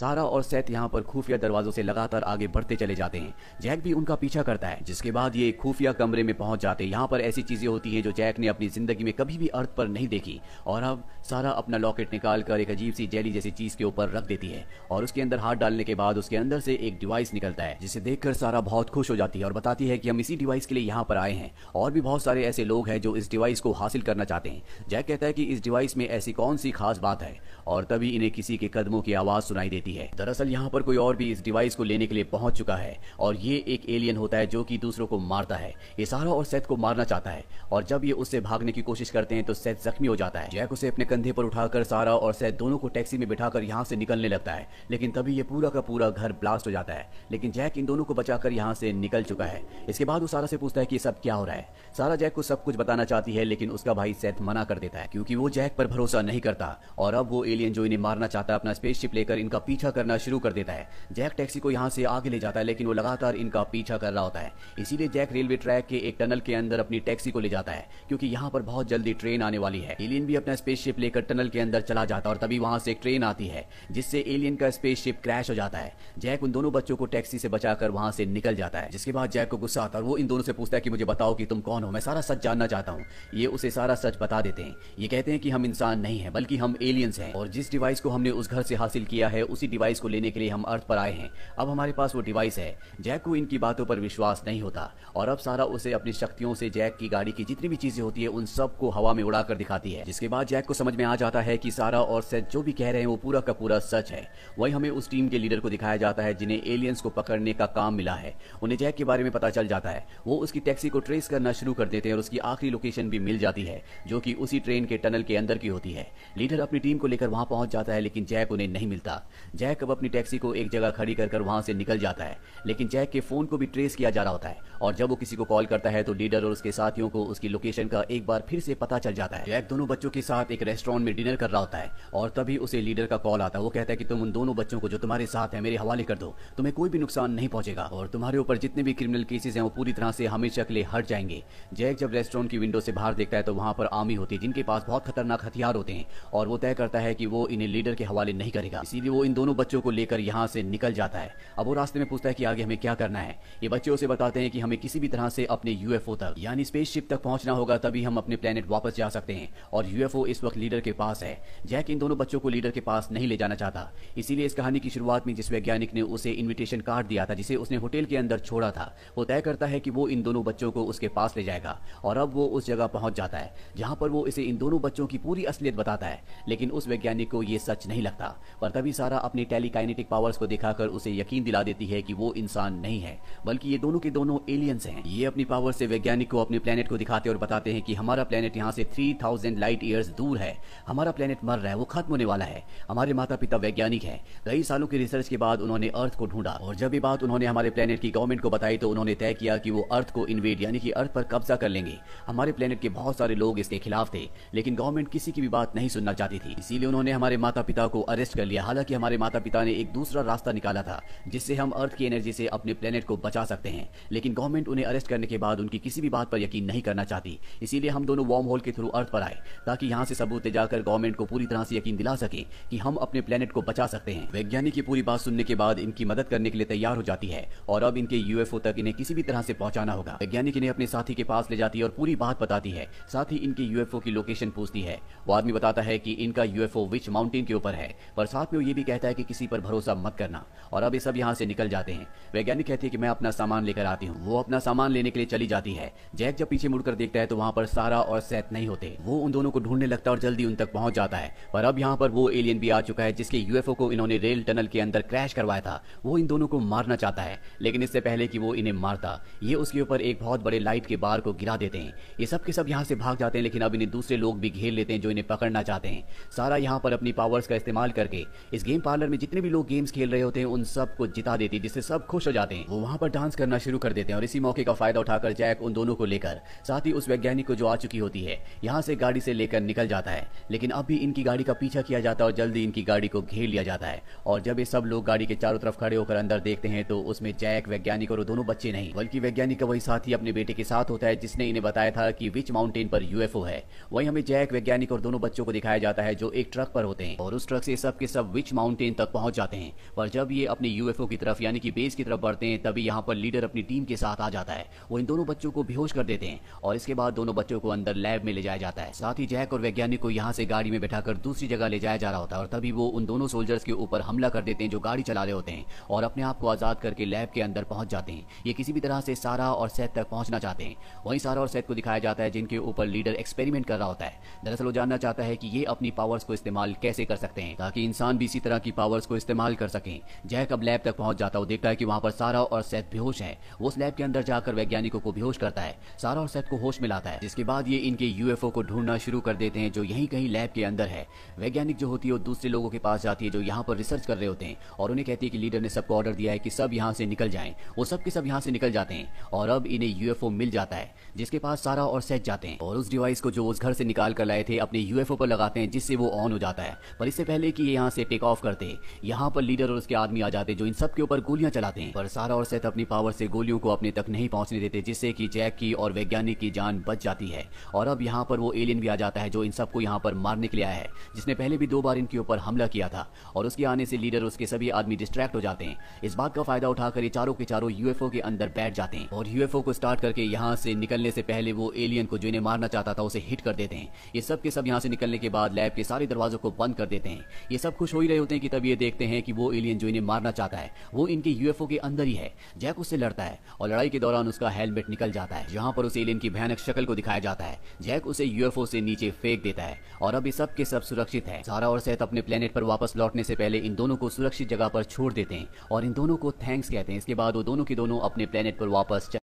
सारा और सैत यहाँ पर खुफिया दरवाजों से लगातार आगे बढ़ते चले जाते हैं जैक भी उनका पीछा करता है जिसके बाद ये खुफिया कमरे में पहुंच जाते हैं यहाँ पर ऐसी चीजें होती हैं जो जैक ने अपनी जिंदगी में कभी भी अर्थ पर नहीं देखी और अब सारा अपना लॉकेट निकाल कर एक अजीब सी जेली जैसी चीज के ऊपर रख देती है और उसके अंदर हाथ डालने के बाद उसके अंदर से एक डिवाइस निकलता है जिसे देखकर सारा बहुत खुश हो जाती है और बताती है कि हम इसी डिवाइस के लिए यहाँ पर आए हैं और भी बहुत सारे ऐसे लोग हैं जो इस डिवाइस को हासिल करना चाहते हैं जैक कहता है कि इस डिवाइस में ऐसी कौन सी खास बात है और तभी इन्हें किसी के कदमों की आवाज सुनाई देती देती है दरअसल यहाँ पर कोई और भी इस डिवाइस को लेने के लिए पहुंच चुका है और ये एक एलियन होता है जो कि दूसरों को मारता है इसारा और सेथ को मारना चाहता है और जब ये उससे भागने की कोशिश करते हैं तो सेथ जख्मी हो जाता है जैक उसे अपने कंधे पर उठाकर सारा और सेथ दोनों को टैक्सी में बिठाकर यहाँ से निकलने लगता है लेकिन तभी ये पूरा का पूरा घर ब्लास्ट हो जाता है लेकिन जैक इन दोनों को बचाकर यहाँ से निकल चुका है इसके बाद वो सारा से पूछता है कि सब क्या हो रहा है सारा जैक को सब कुछ बताना चाहती है लेकिन उसका भाई सेथ मना कर देता है क्योंकि वो जैक पर भरोसा नहीं करता और अब वो एलियन जो इन्हें मारना चाहता है अपना स्पेसशिप लेकर इनका पीछा करना शुरू कर देता है जैक टैक्सी को यहाँ से आगे ले जाता है लेकिन वो लगातार इनका पीछा कर रहा होता है इसीलिए जैक रेलवे ट्रैक के एक टनल के अंदर अपनी टैक्सी को ले जाता है क्योंकि यहाँ पर बहुत जल्दी ट्रेन आने वाली है एलियन भी अपना स्पेसशिप लेकर टनल के अंदर चला जाता है और तभी वहां से एक ट्रेन आती है जिससे एलियन का स्पेसशिप क्रैश हो जाता है जैक उन दोनों बच्चों को टैक्सी से बचाकर वहां से निकल जाता है जिसके बाद जैक को गुस्सा आता है वो इन दोनों से पूछता है कि मुझे बताओ कि तुम कौन हो मैं सारा सच जानना चाहता हूँ ये उसे सारा सच बता देते हैं ये कहते हैं कि हम इंसान नहीं है बल्कि हम एलियंस हैं और जिस डिवाइस को हमने उस घर से हासिल किया है उसी उसी डिवाइस को लेने के लिए हम अर्थ पर आए हैं अब हमारे पास वो डिवाइस है जैक को इनकी बातों पर विश्वास नहीं होता और अब सारा उसे अपनी शक्तियों से जैक की गाड़ी की जितनी भी चीजें होती है उन सबको हवा में उड़ा दिखाती है जिसके बाद जैक को समझ में आ जाता है की सारा और सेट जो भी कह रहे हैं वो पूरा का पूरा सच है वही हमें उस टीम के लीडर को दिखाया जाता है जिन्हें एलियंस को पकड़ने का काम मिला है उन्हें जैक के बारे में पता चल जाता है वो उसकी टैक्सी को ट्रेस करना शुरू कर देते हैं और उसकी आखिरी लोकेशन भी मिल जाती है जो कि उसी ट्रेन के टनल के अंदर की होती है लीडर अपनी टीम को लेकर वहां पहुंच जाता है लेकिन जैक उन्हें नहीं मिलता जैक अब अपनी टैक्सी को एक जगह खड़ी कर कर वहां से निकल जाता है लेकिन जैक के फोन को भी ट्रेस किया जा रहा होता है और जब वो किसी को कॉल करता है तो लीडर और उसके साथियों को उसकी लोकेशन का एक बार फिर से पता चल जाता है जैक दोनों बच्चों के साथ एक रेस्टोरेंट में डिनर कर रहा होता है और तभी उसे लीडर का कॉल आता है वो कहता है कि तुम उन दोनों बच्चों को जो तुम्हारे साथ है मेरे हवाले कर दो तुम्हें कोई भी नुकसान नहीं पहुंचेगा और तुम्हारे ऊपर जितने भी क्रिमिनल केसेस हैं वो पूरी तरह से हमेशा के लिए हट जाएंगे जैक जब रेस्टोरेंट की विंडो से बाहर देखता है तो वहां पर आर्मी होती है जिनके पास बहुत खतरनाक हथियार होते हैं और वो तय करता है कि वो इन्हें लीडर के हवाले नहीं करेगा इसीलिए वो इन दोनों दोनों बच्चों को लेकर यहाँ से निकल जाता है अब वो रास्ते में पूछता है कि आगे हमें क्या करना है ये बच्चे उसे बताते हैं कि हमें किसी भी तरह से अपने यूएफओ तक यानी स्पेसशिप तक पहुंचना होगा तभी हम अपने प्लेनेट वापस जा सकते हैं और यूएफओ इस वक्त लीडर के पास है जैक इन दोनों बच्चों को लीडर के पास नहीं ले जाना चाहता इसीलिए इस कहानी की शुरुआत में जिस वैज्ञानिक ने उसे इन्विटेशन कार्ड दिया था जिसे उसने होटल के अंदर छोड़ा था वो तय करता है कि वो इन दोनों बच्चों को उसके पास ले जाएगा और अब वो उस जगह पहुंच जाता है जहां पर वो इसे इन दोनों बच्चों की पूरी असलियत बताता है लेकिन उस वैज्ञानिक को यह सच नहीं लगता पर तभी सारा अपनी टेलीकाइनेटिक पावर्स को दिखाकर उसे यकीन दिला देती है कि वो इंसान नहीं है बल्कि ये दोनों के दोनों एलियंस हैं ये अपनी पावर से वैज्ञानिक को अपने प्लेनेट को दिखाते और बताते हैं कि हमारा प्लेनेट यहाँ से 3000 लाइट ईयर्स दूर है हमारा प्लेनेट मर रहा है वो खत्म होने वाला है हमारे माता पिता वैज्ञानिक है कई सालों की रिसर्च के बाद उन्होंने अर्थ को ढूंढा और जब ये बात उन्होंने हमारे प्लेनेट की गवर्नमेंट को बताई तो उन्होंने तय किया कि वो अर्थ को इन्वेड यानी कि अर्थ पर कब्जा कर लेंगे हमारे प्लेनेट के बहुत सारे लोग इसके खिलाफ थे लेकिन गवर्नमेंट किसी की भी बात नहीं सुनना चाहती थी इसीलिए उन्होंने हमारे माता पिता को अरेस्ट कर लिया हालांकि हमारे माता पिता ने एक दूसरा रास्ता निकाला था जिससे हम अर्थ की एनर्जी से अपने प्लेनेट को बचा सकते हैं लेकिन गवर्नमेंट उन्हें अरेस्ट करने के बाद उनकी किसी भी बात पर यकीन नहीं करना चाहती इसीलिए हम दोनों वार्म होल के थ्रू अर्थ पर आए ताकि यहाँ से सबूत जाकर गवर्नमेंट को पूरी तरह से यकीन दिला सके की हम अपने प्लेनेट को बचा सकते हैं वैज्ञानिक की पूरी बात सुनने के बाद इनकी मदद करने के लिए तैयार हो जाती है और अब इनके यूएफओ तक इन्हें किसी भी तरह से पहुंचाना होगा वैज्ञानिक इन्हें अपने साथी के पास ले जाती है और पूरी बात बताती है साथ ही इनके यूएफओ की लोकेशन पूछती है वो आदमी बताता है कि इनका यूएफओ विच माउंटेन के ऊपर है पर साथ में वो ये भी कहता कहता है कि किसी पर भरोसा मत करना और अब ये सब यहाँ से निकल जाते हैं वैज्ञानिक कहती है कि मैं अपना सामान लेकर आती हूँ वो अपना सामान लेने के लिए चली जाती है जैक जब पीछे मुड़कर देखता है तो वहाँ पर सारा और सैत नहीं होते वो उन दोनों को ढूंढने लगता है और जल्दी उन तक पहुंच जाता है पर अब यहाँ पर वो एलियन भी आ चुका है जिसके यूएफओ को इन्होंने रेल टनल के अंदर क्रैश करवाया था वो इन दोनों को मारना चाहता है लेकिन इससे पहले कि वो इन्हें मारता ये उसके ऊपर एक बहुत बड़े लाइट के बार को गिरा देते हैं ये सब के सब यहाँ से भाग जाते हैं लेकिन अब इन्हें दूसरे लोग भी घेर लेते हैं जो इन्हें पकड़ना चाहते हैं सारा यहाँ पर अपनी पावर्स का इस्तेमाल करके इस गेम पास पार्लर में जितने भी लोग गेम्स खेल रहे होते हैं उन सबको जिता देती जिससे सब खुश हो जाते हैं वो वहाँ पर डांस करना शुरू कर देते हैं और इसी मौके का फायदा उठाकर जैक उन दोनों को लेकर साथ ही उस वैज्ञानिक को जो आ चुकी होती है यहाँ से गाड़ी से लेकर निकल जाता है लेकिन अब भी इनकी गाड़ी का पीछा किया जाता है और जल्दी इनकी गाड़ी को घेर लिया जाता है और जब ये सब लोग गाड़ी के चारों तरफ खड़े होकर अंदर देखते हैं तो उसमें जैक वैज्ञानिक और दोनों बच्चे नहीं बल्कि वैज्ञानिक का वही साथी अपने बेटे के साथ होता है जिसने इन्हें बताया था कि विच माउंटेन पर यूएफओ है वही हमें जैक वैज्ञानिक और दोनों बच्चों को दिखाया जाता है जो एक ट्रक पर होते हैं और उस ट्रक से सब के सब विच माउंटेन माउंटेन तक पहुंच जाते हैं पर जब ये अपने यूएफओ की तरफ यानी कि बेस की तरफ बढ़ते हैं तभी यहाँ पर लीडर अपनी टीम के साथ आ जाता है वो इन दोनों बच्चों को बेहोश कर देते हैं और इसके बाद दोनों बच्चों को अंदर लैब में ले जाया जाता है साथ ही जैक और वैज्ञानिक को यहाँ से गाड़ी में बैठा दूसरी जगह ले जाया जा रहा होता है और तभी वो उन दोनों सोल्जर्स के ऊपर हमला कर देते हैं जो गाड़ी चला रहे होते हैं और अपने आप को आज़ाद करके लैब के अंदर पहुंच जाते हैं ये किसी भी तरह से सारा और सैद तक पहुंचना चाहते हैं वहीं सारा और सैद को दिखाया जाता है जिनके ऊपर लीडर एक्सपेरिमेंट कर रहा होता है दरअसल वो जानना चाहता है कि ये अपनी पावर्स को इस्तेमाल कैसे कर सकते हैं ताकि इंसान भी इसी तरह की पावर्स को इस्तेमाल कर सकें जैक अब लैब तक पहुंच जाता है देखता है कि वहां पर सारा और सेथ बेहोश है वो उस लैब के अंदर जाकर वैज्ञानिकों को बेहोश करता है सारा और सेथ को होश मिलाता है जिसके बाद ये इनके यूएफओ को ढूंढना शुरू कर देते हैं जो यही कहीं लैब के अंदर है वैज्ञानिक जो होती है वो दूसरे लोगों के पास जाती है जो यहाँ पर रिसर्च कर रहे होते हैं और उन्हें कहती है कि लीडर ने सबको ऑर्डर दिया है कि सब यहाँ से निकल जाए वो सब के सब यहाँ से निकल जाते हैं और अब इन्हें यूएफओ मिल जाता है जिसके पास सारा और सेट जाते हैं और उस डिवाइस को जो उस घर से निकाल कर लाए थे अपने यूएफओ पर लगाते हैं जिससे वो ऑन हो जाता है पर इससे पहले की यहाँ से टेक ऑफ करते जाते यहाँ पर लीडर और उसके आदमी आ जाते जो इन सब के ऊपर गोलियां चलाते हैं पर सारा और सेत अपनी पावर से गोलियों को अपने तक नहीं पहुंचने देते जिससे कि जैक की और वैज्ञानिक की जान बच जाती है और अब यहाँ पर वो एलियन भी आ जाता है जो इन सबको यहाँ पर मारने के लिए आया है जिसने पहले भी दो बार इनके ऊपर हमला किया था और उसके आने से लीडर उसके सभी आदमी डिस्ट्रैक्ट हो जाते हैं इस बात का फायदा उठाकर ये चारों के चारों यूएफओ के अंदर बैठ जाते हैं और यूएफओ को स्टार्ट करके यहाँ से निकलने से पहले वो एलियन को जो इन्हें मारना चाहता था उसे हिट कर देते हैं ये सब के सब यहाँ से निकलने के बाद लैब के सारे दरवाजों को बंद कर देते हैं ये सब खुश हो ही रहे होते हैं कि तब ये देखते हैं कि वो एलियन जो इन्हें मारना चाहता है वो इनके यूएफओ के अंदर ही है जैक उससे लड़ता है और लड़ाई के दौरान उसका हेलमेट निकल जाता है जहाँ पर उस एलियन की भयानक शक्ल को दिखाया जाता है जैक उसे यूएफओ से नीचे फेंक देता है और अब ये सब के सब सुरक्षित है सारा और सेहत अपने प्लेनेट पर वापस लौटने से पहले इन दोनों को सुरक्षित जगह पर छोड़ देते हैं और इन दोनों को थैंक्स कहते हैं इसके बाद वो दोनों के दोनों अपने प्लेनेट पर वापस